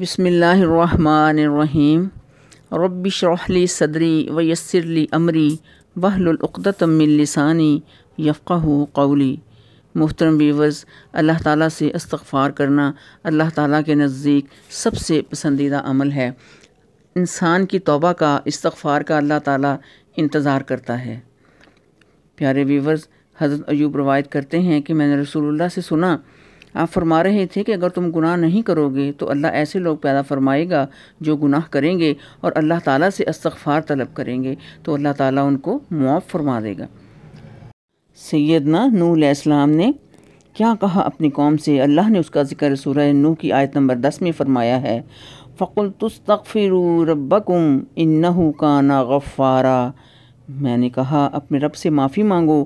बसमीम रबली सदरी वयसरली अमरी बहलतमिलसानी यफ़ा कौली मोहतरम वीवर्स अल्लाह ताला से इस्तफ़ार करना अल्लाह ताला के नज़दीक सबसे पसंदीदा अमल है इंसान की तोबा का इस्तफ़ार का अल्लाह ताला इंतज़ार करता है प्यारे वीवर्स हज़रत अयूब रवायत करते हैं कि मैंने रसूलुल्लाह से सुना आप फरमा रहे थे कि अगर तुम गुनाह नहीं करोगे तो अल्लाह ऐसे लोग पैदा फरमाएगा जो गुनाह करेंगे और अल्लाह ताला से अस्तफार तलब करेंगे तो अल्लाह ताला उनको मुआफ़ फरमा देगा सैदना नूल इस्लाम ने क्या कहा अपनी कौम से अल्लाह ने उसका जिक्र सूरह नू की आयत नंबर दस में फ़रमाया है फ़कुल तस्तफ़िर रबकुम इन्नहु काना गफ़ारा मैंने कहा अपने रब से माफ़ी मांगो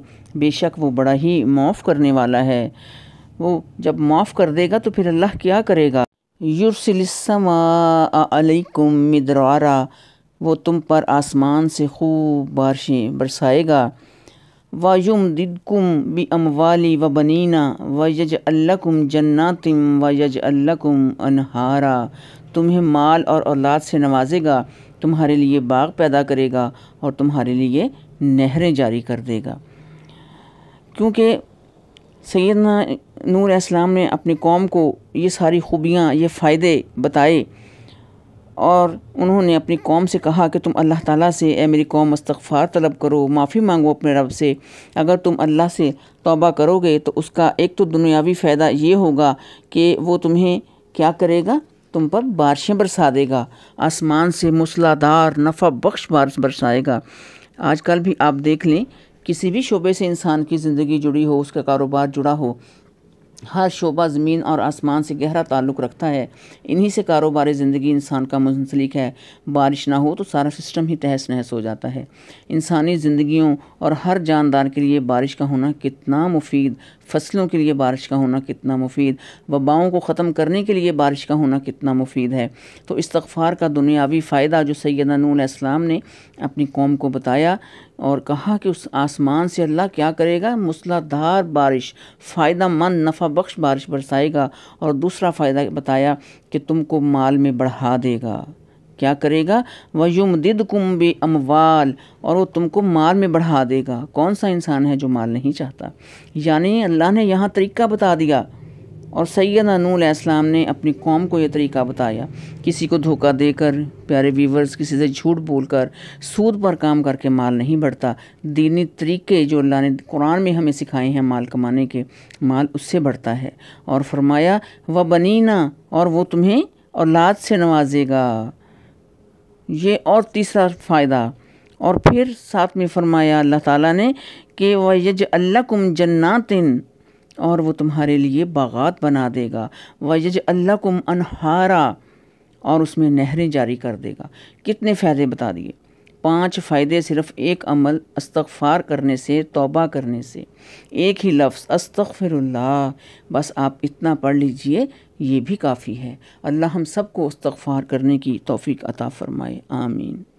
बेशक वो बड़ा ही माफ़ करने वाला है वो जब माफ़ कर देगा तो फिर अल्लाह क्या करेगा युरसिलसमाकुम मिदरारा वो तुम पर आसमान से खूब बारिशें बरसाएगा वायुम दिदकुम बी अमवाली व बनीना व यज अल्लाकुम तुम व यज अल्लाकुम अनहारा तुम्हें माल और औलाद से नवाजेगा तुम्हारे लिए बाग पैदा करेगा और तुम्हारे लिए नहरें जारी कर देगा क्योंकि सैदना नूर इस्लाम ने अपनी कौम को ये सारी खूबियाँ ये फ़ायदे बताए और उन्होंने अपनी कौम से कहा कि तुम अल्लाह ताला से ए मेरी कौम मस्तफ़ार तलब करो माफ़ी मांगो अपने रब से अगर तुम अल्लाह से तोबा करोगे तो उसका एक तो दुनियावी फ़ायदा ये होगा कि वो तुम्हें क्या करेगा तुम पर बारिशें बरसा देगा आसमान से मूसलाधार नफ़ा बख्श बारिश बरसाएगा आजकल भी आप देख लें किसी भी शोबे से इंसान की ज़िंदगी जुड़ी हो उसका कारोबार जुड़ा हो हर शोबा ज़मीन और आसमान से गहरा ताल्लुक़ रखता है इन्हीं से कारोबार ज़िंदगी इंसान का मुंसलिक है बारिश ना हो तो सारा सिस्टम ही तहस नहस हो जाता है इंसानी ज़िंदगियों और हर जानदार के लिए बारिश का होना कितना मुफीद फसलों के लिए बारिश का होना कितना मुफीद वबाओं को ख़त्म करने के लिए बारिश का होना कितना मुफीद है तो इस्तफ़ार का दुनियावी फ़ायदा जो सैदा नूल इस्लाम ने अपनी कौम को बताया और कहा कि उस आसमान से अल्लाह क्या करेगा मूसलाधार बारिश फ़ायदा मंद नफ़ा बख्श बारिश बरसाएगा और दूसरा फ़ायदा बताया कि तुमको माल में बढ़ा देगा क्या करेगा वह युम दिद कुम्बे अमवाल और वो तुमको माल में बढ़ा देगा कौन सा इंसान है जो माल नहीं चाहता यानी अल्लाह ने यहाँ तरीका बता दिया और सैद नूल इस्लाम ने अपनी कौम को यह तरीका बताया किसी को धोखा देकर प्यारे व्यूवर्स किसी से झूठ बोलकर सूद पर काम करके माल नहीं बढ़ता दीनी तरीके जो अल्लाह ने कुरान में हमें सिखाए हैं माल कमाने के माल उससे बढ़ता है और फरमाया व बनीना और वो तुम्हें औलाद से नवाजेगा ये और तीसरा फ़ायदा और फिर साथ में फरमाया अल्लाह ताला ने कि वह यज अल्लाकुम जन्नातिन और वो तुम्हारे लिए बागात बना देगा वजज अल्लाह कुम अनहारा और उसमें नहरें जारी कर देगा कितने फ़ायदे बता दिए पांच फ़ायदे सिर्फ एक अमल अस्तगफार करने से तौबा करने से एक ही लफ्ज़ अस्तगफिरुल्लाह बस आप इतना पढ़ लीजिए ये भी काफ़ी है अल्लाह हम सबको अस्तफ़ार करने की तोफ़ी अता फ़रमाए आमीन